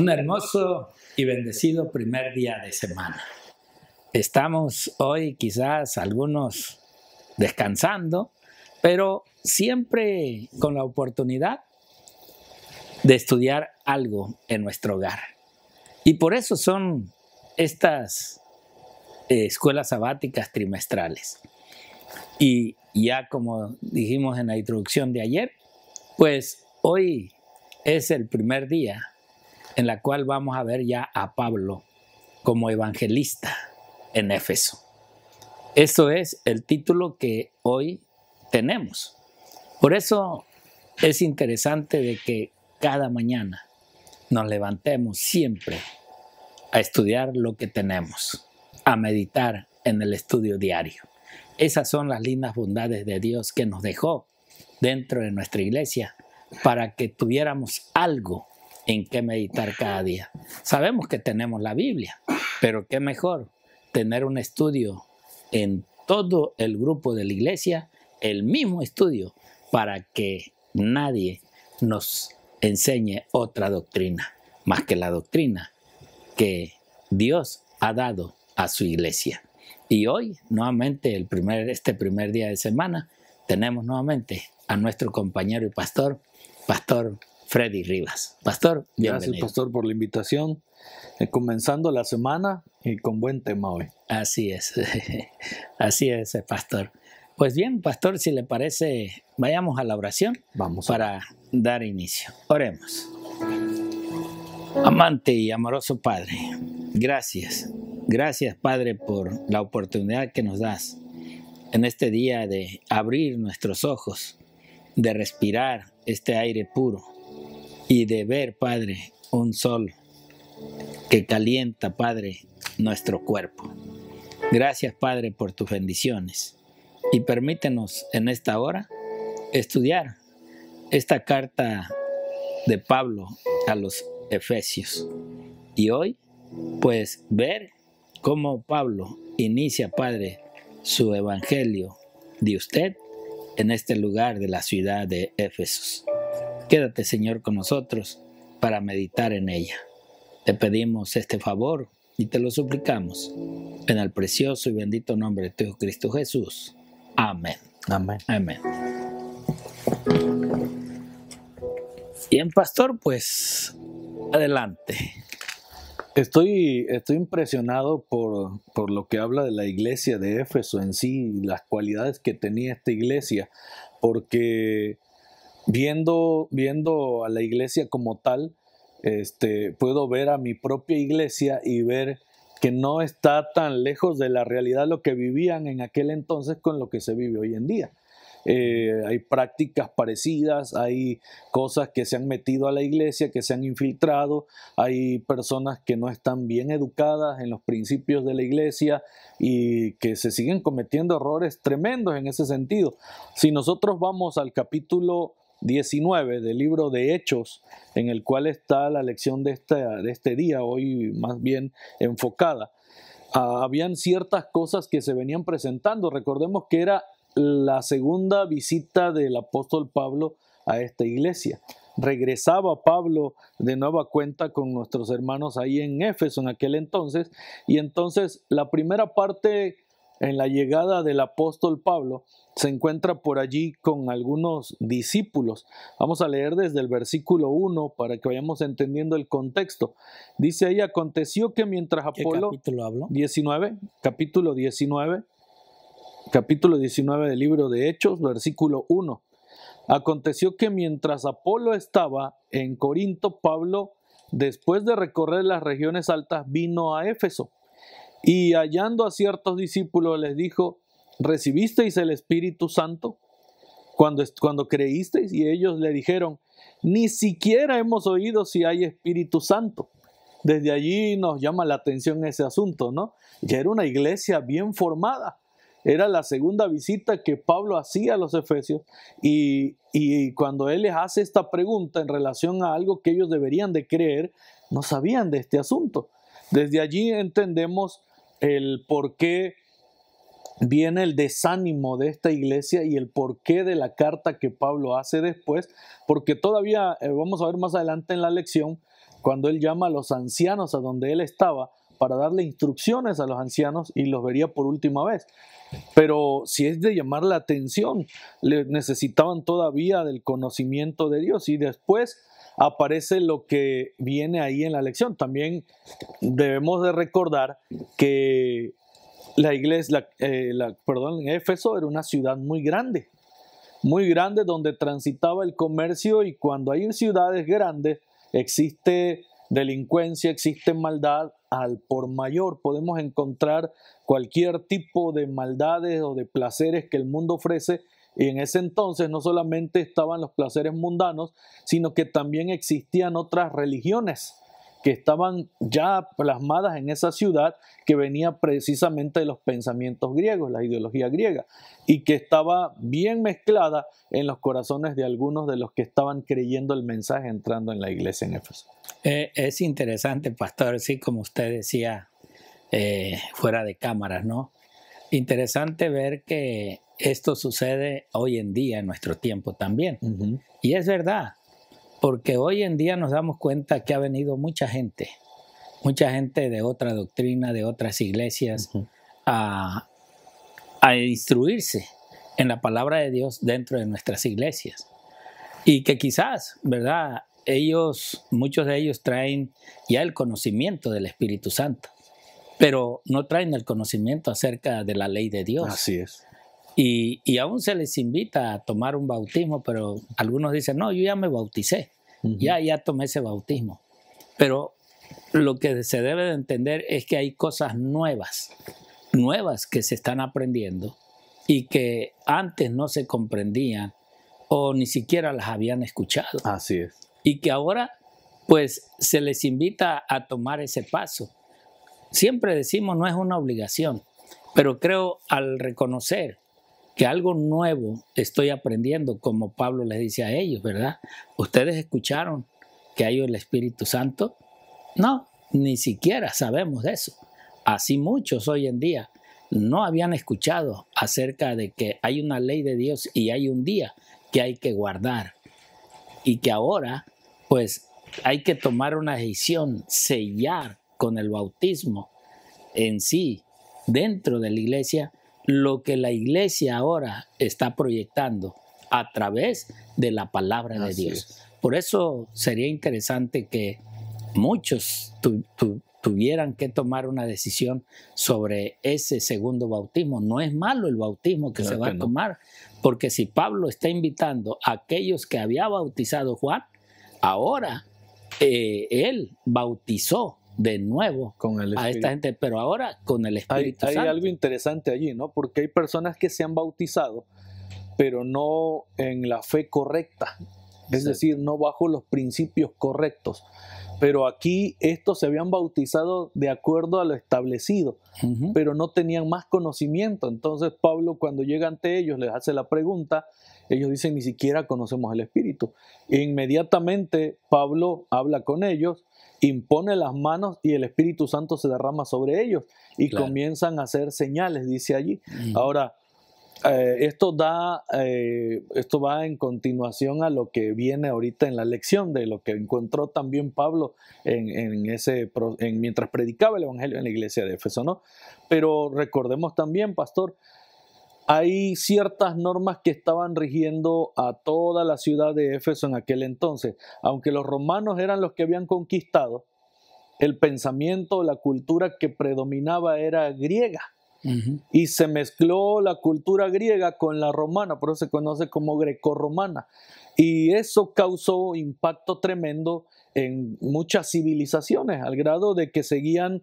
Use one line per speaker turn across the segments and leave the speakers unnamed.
Un hermoso y bendecido primer día de semana. Estamos hoy quizás algunos descansando, pero siempre con la oportunidad de estudiar algo en nuestro hogar. Y por eso son estas eh, escuelas sabáticas trimestrales. Y ya como dijimos en la introducción de ayer, pues hoy es el primer día en la cual vamos a ver ya a Pablo como evangelista en Éfeso. Eso es el título que hoy tenemos. Por eso es interesante de que cada mañana nos levantemos siempre a estudiar lo que tenemos, a meditar en el estudio diario. Esas son las lindas bondades de Dios que nos dejó dentro de nuestra iglesia para que tuviéramos algo en qué meditar cada día. Sabemos que tenemos la Biblia, pero qué mejor tener un estudio en todo el grupo de la iglesia, el mismo estudio, para que nadie nos enseñe otra doctrina, más que la doctrina que Dios ha dado a su iglesia. Y hoy, nuevamente, el primer, este primer día de semana, tenemos nuevamente a nuestro compañero y pastor, Pastor
Freddy Rivas. Pastor, bienvenido. Gracias, Pastor, por la invitación. Eh, comenzando la semana y con buen tema hoy. Así es, así es, eh, Pastor.
Pues bien, Pastor, si le parece, vayamos a la oración Vamos. para dar inicio. Oremos. Amante y amoroso Padre, gracias. Gracias, Padre, por la oportunidad que nos das en este día de abrir nuestros ojos, de respirar este aire puro, y de ver, Padre, un sol que calienta, Padre, nuestro cuerpo. Gracias, Padre, por tus bendiciones. Y permítenos en esta hora estudiar esta carta de Pablo a los Efesios. Y hoy, pues, ver cómo Pablo inicia, Padre, su evangelio de usted en este lugar de la ciudad de Éfesos. Quédate, Señor, con nosotros para meditar en ella. Te pedimos este favor y te lo suplicamos en el precioso y bendito nombre de tu Cristo Jesús. Amén.
Amén. Amén. Bien, pastor, pues adelante. Estoy, estoy impresionado por, por lo que habla de la iglesia de Éfeso en sí, las cualidades que tenía esta iglesia, porque viendo, viendo a la iglesia como tal, este, puedo ver a mi propia iglesia y ver que no está tan lejos de la realidad lo que vivían en aquel entonces con lo que se vive hoy en día. Eh, hay prácticas parecidas, hay cosas que se han metido a la iglesia, que se han infiltrado, hay personas que no están bien educadas en los principios de la iglesia y que se siguen cometiendo errores tremendos en ese sentido. Si nosotros vamos al capítulo 19 del libro de Hechos, en el cual está la lección de este, de este día, hoy más bien enfocada. Ah, habían ciertas cosas que se venían presentando. Recordemos que era la segunda visita del apóstol Pablo a esta iglesia. Regresaba Pablo de nueva cuenta con nuestros hermanos ahí en Éfeso en aquel entonces y entonces la primera parte en la llegada del apóstol Pablo, se encuentra por allí con algunos discípulos. Vamos a leer desde el versículo 1 para que vayamos entendiendo el contexto. Dice ahí, aconteció que mientras Apolo... ¿Qué capítulo hablo? 19, capítulo 19, capítulo 19 del libro de Hechos, versículo 1. Aconteció que mientras Apolo estaba en Corinto, Pablo, después de recorrer las regiones altas, vino a Éfeso y hallando a ciertos discípulos les dijo, ¿recibisteis el Espíritu Santo cuando, cuando creísteis? Y ellos le dijeron, ni siquiera hemos oído si hay Espíritu Santo. Desde allí nos llama la atención ese asunto, ¿no? Ya era una iglesia bien formada. Era la segunda visita que Pablo hacía a los Efesios y, y cuando él les hace esta pregunta en relación a algo que ellos deberían de creer, no sabían de este asunto. Desde allí entendemos el por qué viene el desánimo de esta iglesia y el por qué de la carta que Pablo hace después, porque todavía eh, vamos a ver más adelante en la lección, cuando él llama a los ancianos a donde él estaba para darle instrucciones a los ancianos y los vería por última vez. Pero si es de llamar la atención, le necesitaban todavía del conocimiento de Dios y después aparece lo que viene ahí en la lección. También debemos de recordar que la iglesia, la, eh, perdón, Éfeso era una ciudad muy grande, muy grande donde transitaba el comercio y cuando hay ciudades grandes existe delincuencia, existe maldad al por mayor. Podemos encontrar cualquier tipo de maldades o de placeres que el mundo ofrece y en ese entonces no solamente estaban los placeres mundanos, sino que también existían otras religiones que estaban ya plasmadas en esa ciudad que venía precisamente de los pensamientos griegos, la ideología griega, y que estaba bien mezclada en los corazones de algunos de los que estaban creyendo el mensaje entrando en la iglesia en Éfeso.
Eh, es interesante, pastor, sí, como usted decía, eh, fuera de cámaras, ¿no? Interesante ver que esto sucede hoy en día, en nuestro tiempo también. Y es verdad, porque hoy en día nos damos cuenta que ha venido mucha gente, mucha gente de otra doctrina, de otras iglesias, a, a instruirse en la palabra de Dios dentro de nuestras iglesias. Y que quizás, ¿verdad? Ellos, muchos de ellos traen ya el conocimiento del Espíritu Santo, pero no traen el conocimiento acerca de la ley de Dios. Así es. Y, aún se les invita a tomar un bautismo, pero algunos dicen, no, yo ya me bauticé, ya, ya tomé ese bautismo. Pero lo que se debe de entender es que hay cosas nuevas, nuevas que se están aprendiendo y que antes no se comprendían o ni siquiera las habían escuchado. Así es. Y que ahora pues se les invita a tomar ese paso. Siempre decimos no es una obligación, pero creo al reconocer que algo nuevo estoy aprendiendo, como Pablo les dice a ellos, ¿verdad? ¿Ustedes escucharon que hay el Espíritu Santo? No, ni siquiera sabemos de eso. Así muchos hoy en día no habían escuchado acerca de que hay una ley de Dios y hay un día que hay que guardar y que ahora pues hay que tomar una decisión, sellar con el bautismo en sí dentro de la iglesia lo que la iglesia ahora está proyectando a través de la palabra de Dios. Por eso sería interesante que muchos tuvieran que tomar una decisión sobre ese segundo bautismo. No es malo el bautismo que se va a tomar, porque si Pablo está invitando a aquellos que había bautizado Juan, ahora eh, él bautizó de nuevo con el a esta gente,
pero ahora
con el Espíritu hay, Hay algo
interesante allí, ¿no? Porque hay personas que se han bautizado, pero no en la fe correcta, es decir, no bajo los principios correctos. Pero aquí estos se habían bautizado de acuerdo a lo establecido, pero no tenían más conocimiento. Entonces Pablo cuando llega ante ellos les hace la pregunta, ellos dicen ni siquiera conocemos el Espíritu. inmediatamente Pablo habla con ellos impone las manos y el Espíritu Santo se derrama sobre ellos y comienzan a hacer señales, dice allí. Ahora, eh, esto da, eh, esto va en continuación a lo que viene ahorita en la lección, de lo que encontró también Pablo en, ese, mientras predicaba el Evangelio en la iglesia de Éfeso, ¿no? Pero recordemos también, pastor, hay ciertas normas que estaban rigiendo a toda la ciudad de Éfeso en aquel entonces. Aunque los romanos eran los que habían conquistado, el pensamiento, la cultura que predominaba era griega. Y se mezcló la cultura griega con la romana, por eso se conoce como grecorromana. Y eso causó impacto tremendo en muchas civilizaciones, al grado de que seguían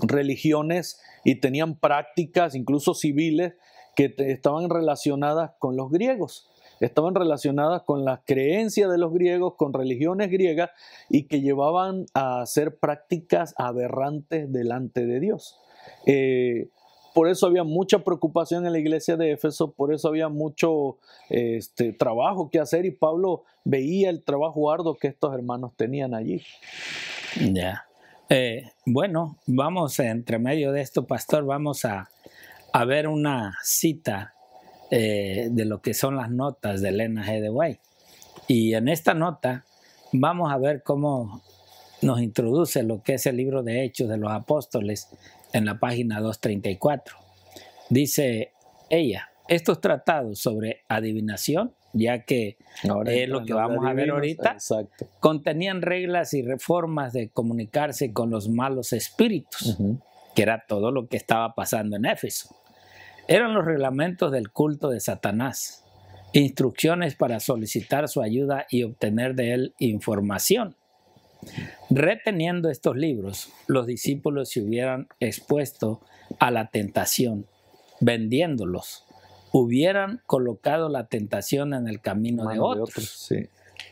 religiones y tenían prácticas, incluso civiles, que estaban relacionadas con los griegos, estaban relacionadas con las creencias de los griegos, con religiones griegas y que llevaban a hacer prácticas aberrantes delante de Dios. Eh, por eso había mucha preocupación en la iglesia de Éfeso, por eso había mucho este, trabajo que hacer y Pablo veía el trabajo arduo que estos hermanos tenían allí.
Ya. Eh, bueno, vamos entre medio de esto, pastor, vamos a, a ver una cita eh, de lo que son las notas de Elena G. de Y en esta nota vamos a ver cómo nos introduce lo que es el libro de Hechos de los Apóstoles en la página 234. Dice ella, estos tratados sobre adivinación, ya que es lo que vamos a ver ahorita, contenían reglas y reformas de comunicarse con los malos espíritus, que era todo lo que estaba pasando en Éfeso eran los reglamentos del culto de Satanás, instrucciones para solicitar su ayuda y obtener de él información. Reteniendo estos libros, los discípulos se hubieran expuesto a la tentación, vendiéndolos, hubieran colocado la tentación en el camino de otros.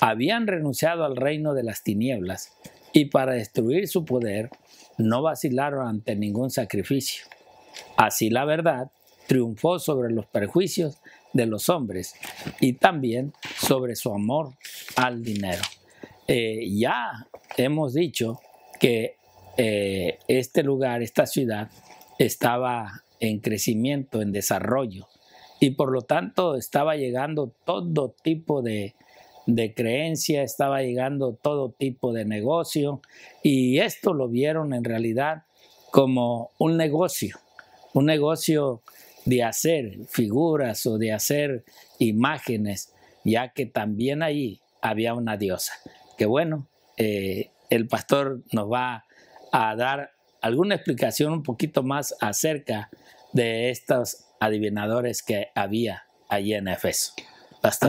Habían renunciado al reino de las tinieblas y para destruir su poder no vacilaron ante ningún sacrificio. Así la verdad triunfó sobre los perjuicios de los hombres y también sobre su amor al dinero. Eh, ya hemos dicho que eh, este lugar, esta ciudad, estaba en crecimiento, en desarrollo, y por lo tanto estaba llegando todo tipo de, de creencia, estaba llegando todo tipo de negocio, y esto lo vieron en realidad como un negocio, un negocio de hacer figuras o de hacer imágenes, ya que también ahí había una diosa. Que bueno, eh, el pastor nos va a dar alguna explicación un poquito más acerca de estos adivinadores que había
allí en Efeso.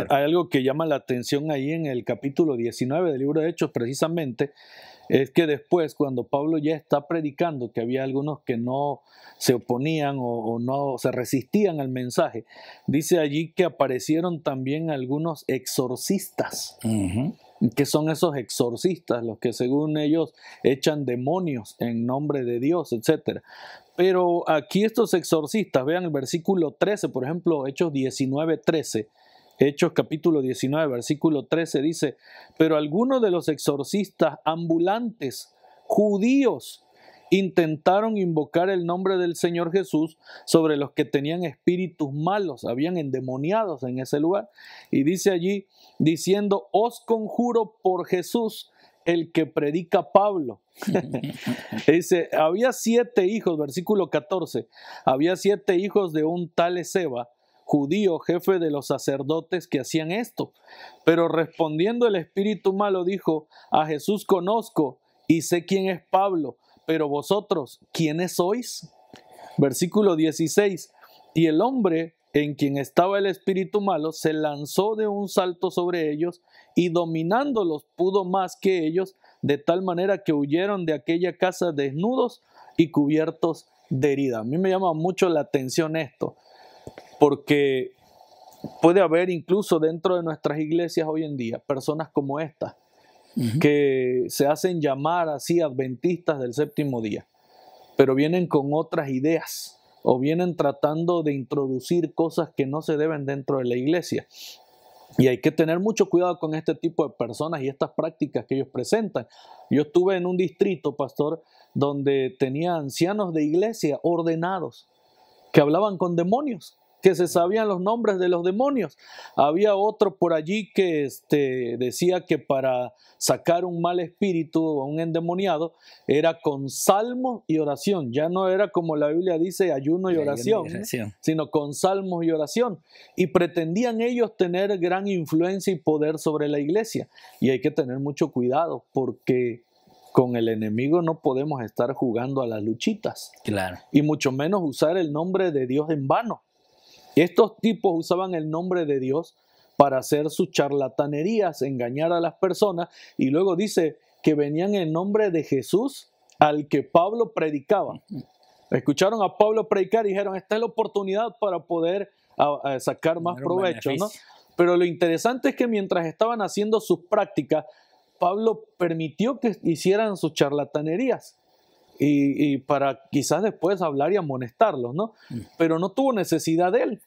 Hay algo que llama la atención ahí en el capítulo 19 del libro de Hechos, precisamente, es que después, cuando Pablo ya está predicando, que había algunos que no se oponían o, no se resistían al mensaje, dice allí que aparecieron también algunos exorcistas. que son esos exorcistas? Los que según ellos echan demonios en nombre de Dios, etc. Pero aquí estos exorcistas, vean el versículo 13, por ejemplo, Hechos 19, 13 Hechos capítulo 19, versículo 13 dice, pero algunos de los exorcistas ambulantes, judíos, intentaron invocar el nombre del Señor Jesús sobre los que tenían espíritus malos, habían endemoniados en ese lugar. Y dice allí, diciendo, os conjuro por Jesús, el que predica Pablo. dice, había siete hijos, versículo 14, había siete hijos de un tal Ezeba, judío, jefe de los sacerdotes que hacían esto. Pero respondiendo el espíritu malo dijo, a Jesús conozco y sé quién es Pablo, pero vosotros, ¿quiénes sois? Versículo 16. Y el hombre en quien estaba el espíritu malo se lanzó de un salto sobre ellos y dominándolos pudo más que ellos, de tal manera que huyeron de aquella casa desnudos y cubiertos de herida. A mí me llama mucho la atención esto porque puede haber incluso dentro de nuestras iglesias hoy en día personas como estas que se hacen llamar así adventistas del séptimo día, pero vienen con otras ideas o vienen tratando de introducir cosas que no se deben dentro de la iglesia. Y hay que tener mucho cuidado con este tipo de personas y estas prácticas que ellos presentan. Yo estuve en un distrito, pastor, donde tenía ancianos de iglesia ordenados que hablaban con demonios que se sabían los nombres de los demonios. Había otro por allí que este, decía que para sacar un mal espíritu o un endemoniado era con salmos y oración. Ya no era como la Biblia dice ayuno y oración, sino con salmos y oración. Y pretendían ellos tener gran influencia y poder sobre la iglesia. Y hay que tener mucho cuidado porque con el enemigo no podemos estar jugando a las luchitas. Y mucho menos usar el nombre de Dios en vano. Estos tipos usaban el nombre de Dios para hacer sus charlatanerías, engañar a las personas, y luego dice que venían en nombre de Jesús al que Pablo predicaba. Escucharon a Pablo predicar y dijeron, esta es la oportunidad para poder sacar más provecho, Pero lo interesante es que mientras estaban haciendo sus prácticas, Pablo permitió que hicieran sus charlatanerías y, para quizás después hablar y amonestarlos, ¿no? Mm. Pero no tuvo necesidad de él.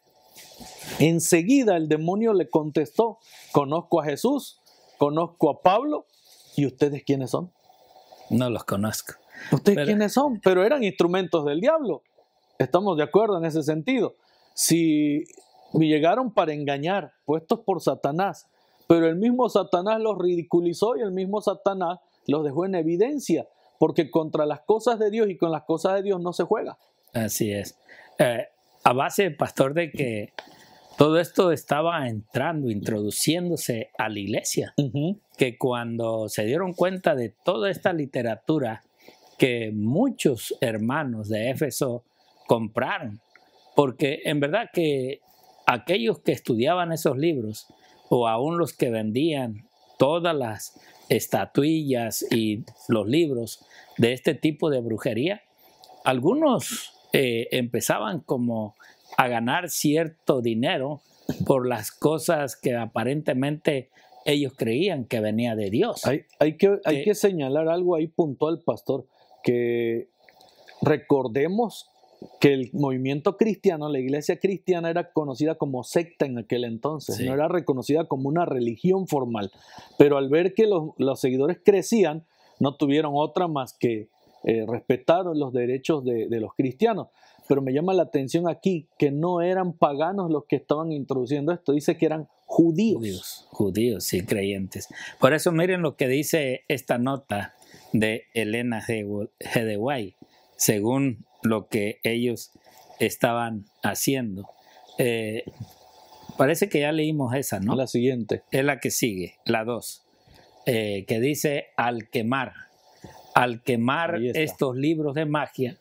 Enseguida el demonio le contestó, conozco a Jesús, conozco a Pablo, ¿y ustedes quiénes son? No
los conozco.
¿Ustedes quiénes son? Pero eran instrumentos del diablo. Estamos de acuerdo en ese sentido. Si llegaron para engañar, puestos por Satanás, pero el mismo Satanás los ridiculizó y el mismo Satanás los dejó en evidencia porque contra las cosas de Dios y con las cosas de Dios no se juega.
Así es. Eh, a base, pastor, de que todo esto estaba entrando, introduciéndose a la iglesia, que cuando se dieron cuenta de toda esta literatura que muchos hermanos de Éfeso compraron, porque en verdad que aquellos que estudiaban esos libros, o aún los que vendían todas las estatuillas y los libros de este tipo de brujería, algunos eh, empezaban como a ganar cierto dinero por las cosas que aparentemente ellos creían que venía de Dios. Hay,
hay, que, hay eh, que señalar algo ahí puntual, pastor, que recordemos que el movimiento cristiano, la iglesia cristiana era conocida como secta en aquel entonces, no era reconocida como una religión formal, pero al ver que los, seguidores crecían, no tuvieron otra más que eh, respetar los derechos de, los cristianos. Pero me llama la atención aquí que no eran paganos los que estaban introduciendo esto, dice que eran judíos. Judíos, judíos y creyentes.
Por eso miren lo que dice esta nota de Elena Gedeway según lo que ellos estaban haciendo. Eh, parece que ya leímos esa, ¿no? La siguiente. Es la que sigue, la dos, eh, que dice al quemar, al quemar estos libros de magia,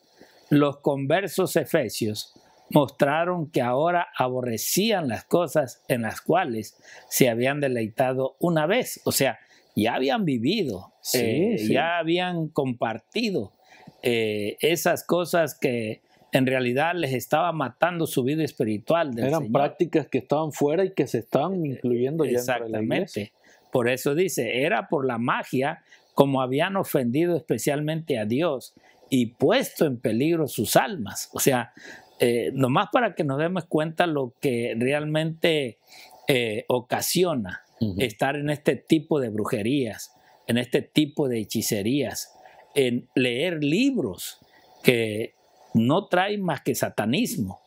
los conversos efesios mostraron que ahora aborrecían las cosas en las cuales se habían deleitado una vez, o sea, ya habían vivido, eh, ya habían compartido eh, esas cosas que en realidad les estaba matando su vida espiritual. Eran
prácticas que estaban fuera y que se estaban eh, incluyendo ya Exactamente.
La Por eso dice, era por la magia como habían ofendido especialmente a Dios y puesto en peligro sus almas. O sea, eh, nomás para que nos demos cuenta lo que realmente ocasiona estar en este tipo de brujerías, en este tipo de hechicerías, en leer libros que no traen más que satanismo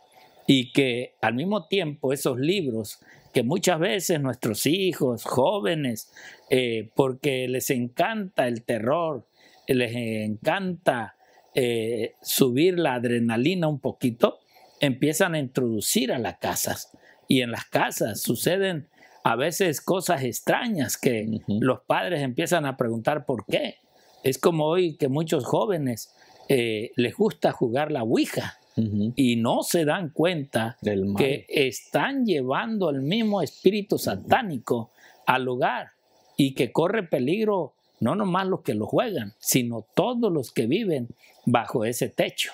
y que al mismo tiempo esos libros que muchas veces nuestros hijos, jóvenes, eh, porque les encanta el terror, les encanta eh, subir la adrenalina un poquito, empiezan a introducir a las casas. Y en las casas suceden a veces cosas extrañas que los padres empiezan a preguntar por qué. Es como hoy que muchos jóvenes eh, les gusta jugar la Ouija. y no se dan cuenta que están llevando al mismo espíritu satánico al hogar y que corre peligro no nomás los que lo juegan, sino todos los que viven bajo ese techo.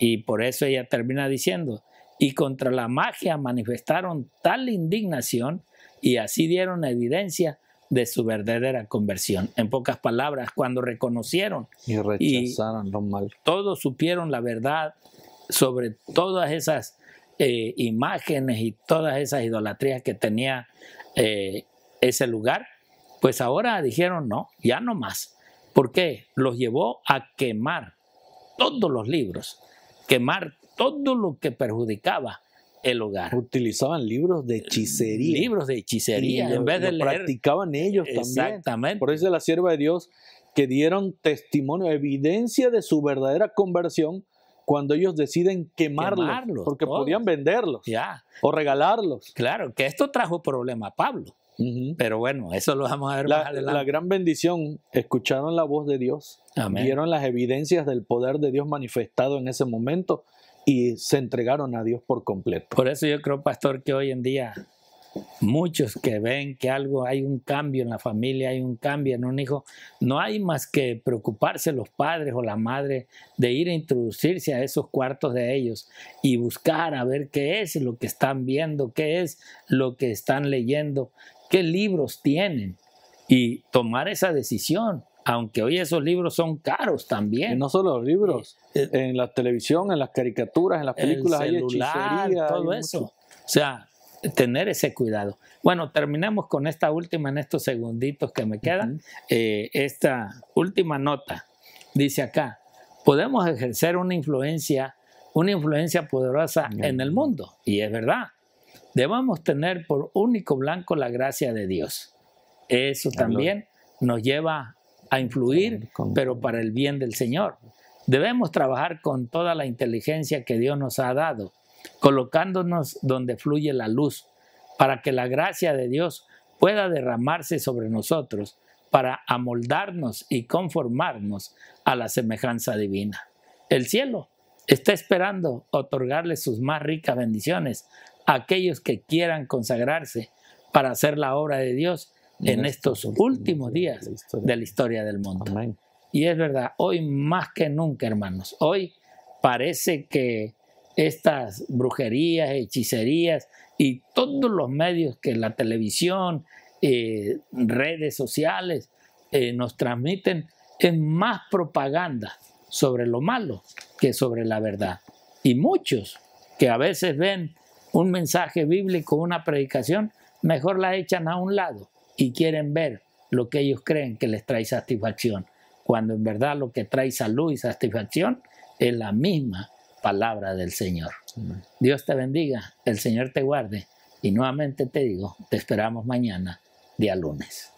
Y por eso ella termina diciendo, y contra la magia manifestaron tal indignación y así dieron evidencia de su verdadera conversión. En pocas palabras, cuando reconocieron y rechazaron lo mal. Todos supieron la verdad sobre todas esas eh, imágenes y todas esas idolatrías que tenía eh, ese lugar. Pues ahora dijeron no, ya no más. ¿Por qué? Los llevó a quemar todos los libros, quemar todo lo que perjudicaba el hogar. Utilizaban libros de
hechicería. Libros de hechicería. en vez de practicaban ellos también. Exactamente. Por eso la sierva de Dios que dieron testimonio, evidencia de su verdadera conversión cuando ellos deciden quemarlos, porque podían venderlos o regalarlos. Claro, que esto trajo problema a Pablo. Pero bueno, eso lo vamos a ver la, más adelante. La gran bendición, escucharon la voz de Dios, vieron las evidencias del poder de Dios manifestado en ese momento y se entregaron a Dios por completo.
Por eso yo creo, pastor, que hoy en día muchos que ven que algo hay un cambio en la familia, hay un cambio en un hijo, no hay más que preocuparse los padres o la madre de ir a introducirse a esos cuartos de ellos y buscar a ver qué es lo que están viendo, qué es lo que están leyendo, qué libros tienen y tomar esa decisión aunque hoy esos libros son caros también. Y no solo los libros, eh, eh, en la televisión, en las caricaturas, en las películas, el todo eso. O sea, tener ese cuidado. Bueno, terminamos con esta última en estos segunditos que me quedan. Eh, esta última nota dice acá, podemos ejercer una influencia, una influencia poderosa en el mundo. Y es verdad, debamos tener por único blanco la gracia de Dios. Eso también nos lleva a influir, pero para el bien del Señor. Debemos trabajar con toda la inteligencia que Dios nos ha dado, colocándonos donde fluye la luz, para que la gracia de Dios pueda derramarse sobre nosotros, para amoldarnos y conformarnos a la semejanza divina. El cielo está esperando otorgarle sus más ricas bendiciones a aquellos que quieran consagrarse para hacer la obra de Dios en estos últimos días de la historia del mundo. Y es verdad, hoy más que nunca, hermanos, hoy parece que estas brujerías, hechicerías y todos los medios que la televisión, eh, redes sociales eh, nos transmiten, es más propaganda sobre lo malo que sobre la verdad. Y muchos que a veces ven un mensaje bíblico, una predicación, mejor la echan a un lado y quieren ver lo que ellos creen que les trae satisfacción, cuando en verdad lo que trae salud y satisfacción es la misma palabra del Señor. Dios te bendiga, el Señor te guarde y nuevamente te digo, te esperamos mañana, día lunes.